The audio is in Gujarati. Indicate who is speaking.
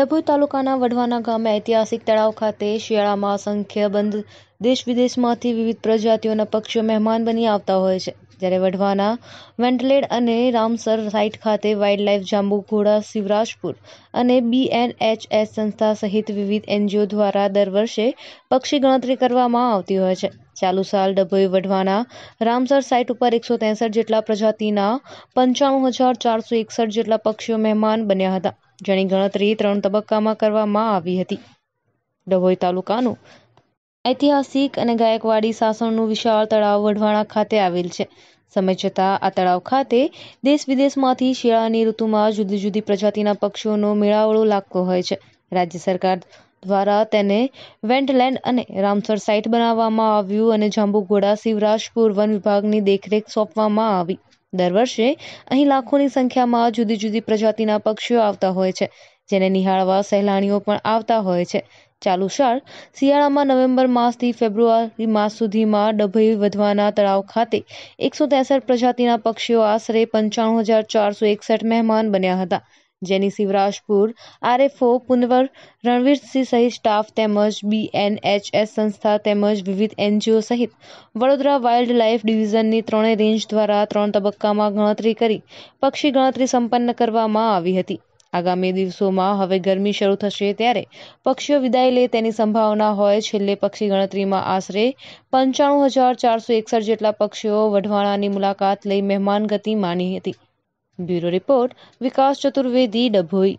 Speaker 1: ડભોઈ તાલુકાના વઢવાના ગામે ઐતિહાસિક તળાવ ખાતે શિયાળામાં અસંખ્ય બંધ દેશ વિદેશમાંથી વિવિધ પ્રજાતિઓના પક્ષીઓ મહેમાન બની આવતા હોય છે જ્યારે વઢવાના વેન્ટલેડ અને રામસર સાઇટ ખાતે વાઇલ્ડલાઇફ જાંબુઘોડા શિવરાજપુર અને બીએનએચએસ સંસ્થા સહિત વિવિધ એનજીઓ દ્વારા દર વર્ષે પક્ષી ગણતરી કરવામાં આવતી હોય છે ચાલુ સાલ ડભોઈ વઢવાના રામસર સાઇટ ઉપર એકસો ત્રેસઠ જેટલા પ્રજાતિના પંચાણું હજાર ચારસો એકસઠ જેટલા પક્ષીઓ મહેમાન બન્યા હતા જેની ગણતરી ત્રણ તબક્કામાં કરવામાં આવી હતી ડભોઈ તાલુકાનું ઐતિહાસિક અને ગાયકવાડી શાસનનું વિશાળ તળાવ વઢવાણા ખાતે આવેલ છે સમય જતાં આ તળાવ ખાતે દેશ વિદેશમાંથી શિયાળાની ઋતુમાં જુદી જુદી પ્રજાતિના પક્ષીઓનો મેળાવડો લાગતો હોય છે રાજ્ય સરકાર દ્વારા તેને વેન્ટલેન્ડ અને રામસર સાઇટ બનાવવામાં આવ્યું અને જાંબુઘોડા શિવરાજપુર વન વિભાગની દેખરેખ સોંપવામાં આવી દર વર્ષે અહીં લાખોની સંખ્યામાં જુદી જુદી પ્રજાતિના પક્ષીઓ આવતા હોય છે જેને નિહાળવા સહેલાણીઓ પણ આવતા હોય છે ચાલુ શાળ શિયાળામાં નવેમ્બર માસથી ફેબ્રુઆરી માસ સુધીમાં ડભઈ વધવાના તળાવ ખાતે એકસો ત્રેસઠ પ્રજાતિના પક્ષીઓ આશરે પંચાણું હજાર ચારસો એકસઠ મહેમાન બન્યા હતા જેની શિવરાજપુર આરએફઓ પુનવર રણવીરસિંહ સહિત સ્ટાફ તેમજ બીએનએચએસ સંસ્થા તેમજ વિવિધ એનજીઓ સહિત વડોદરા વાઇલ્ડ લાઇફ ડિવિઝનની ત્રણેય રેન્જ દ્વારા ત્રણ તબક્કામાં ગણતરી કરી પક્ષી ગણતરી સંપન્ન કરવામાં આવી હતી આગામી દિવસોમાં હવે ગરમી શરૂ થશે ત્યારે પક્ષીઓ વિદાય લે તેની સંભાવના હોય છેલ્લે પક્ષી ગણતરીમાં આશરે પંચાણું હજાર ચારસો એકસઠ જેટલા પક્ષીઓ વઢવાણાની મુલાકાત લઈ મહેમાનગતિ માની હતી બ્યુરો રિપોર્ટ વિકાસ ચતુર્વેદી ડભોઈ